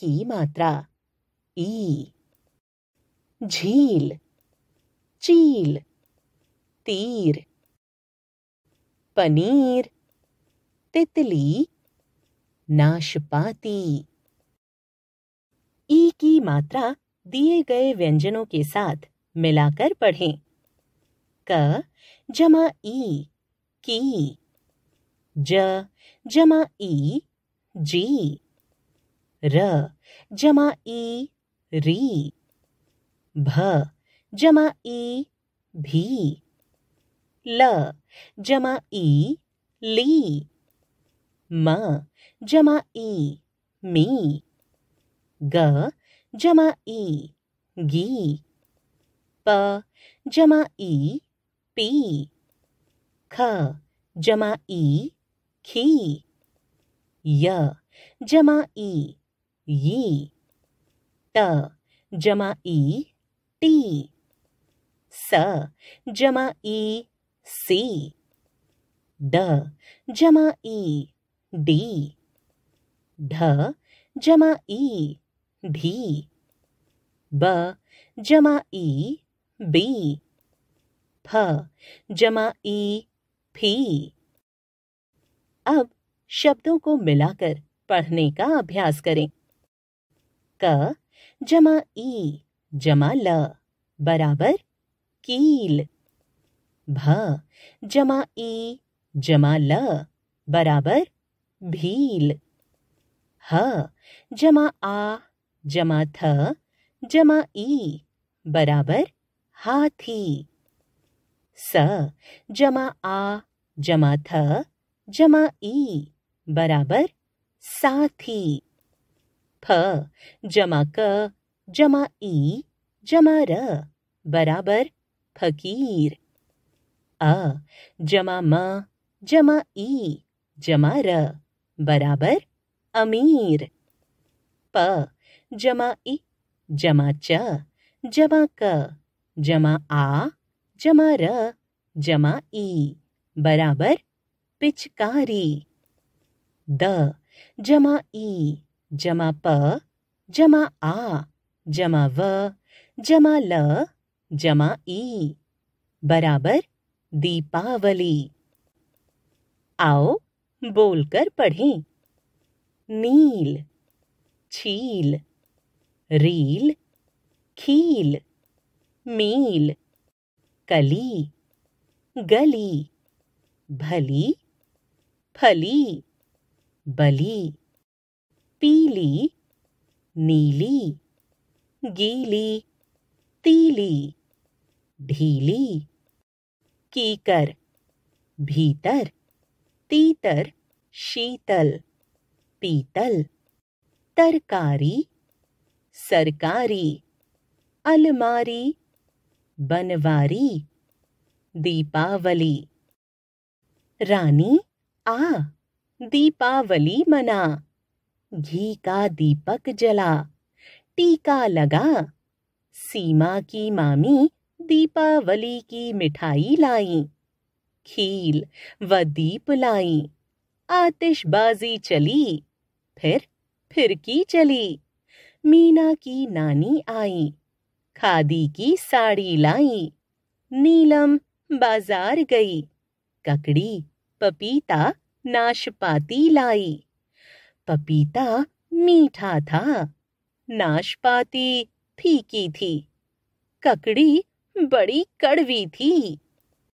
की मात्रा ई झील चील तीर पनीर तितली नाशपाती ई की मात्रा दिए गए व्यंजनों के साथ मिलाकर पढ़ें क जमा ई की ज जमा ई जी र जमा ई री भ जमा ई भी ल जमा ई ली म जमा ई मी ग जमा ई गी प जमा ई पी ख जमा ई खी य जमा ई यी त जमा ई टी स जमा ई सी द जमा ई डी ढ जमा ई ढी ब जमा ई बी फ जमा ई फी अब शब्दों को मिलाकर पढ़ने का अभ्यास करें क जमा ई जमा ल बराबर कील भ जमा ई जमा ल बराबर भील ह जमा आ जमा थ जमा ई बराबर हाथी स जमा आ जमा थ जमा ई बराबर साथी फ जमा क जमा ई जमा र बराबर फकीर अ जमा म जमा ई जमा र बराबर अमीर प जमा इ जमा च जमा क जमा आ जमा र जमा ई बराबर पिचकारी द जमा ई जमा प जमा आ जमा व जमा ल जमा ई बराबर दीपावली आओ बोलकर पढ़ें नील छील रील खील मील कली गली भली फली बली पीली नीली गीली तीली ढीली कीकर भीतर तीतर शीतल पीतल तरकारी सरकारी अलमारी बनवारी दीपावली रानी आ दीपावली मना घी का दीपक जला टीका लगा सीमा की मामी दीपावली की मिठाई लाई खील व दीप लाई आतिशबाजी चली फिर फिरकी चली मीना की नानी आई खादी की साड़ी लाई नीलम बाजार गई ककड़ी पपीता नाशपाती लाई पपीता मीठा था नाशपाती फीकी थी ककड़ी बड़ी कड़वी थी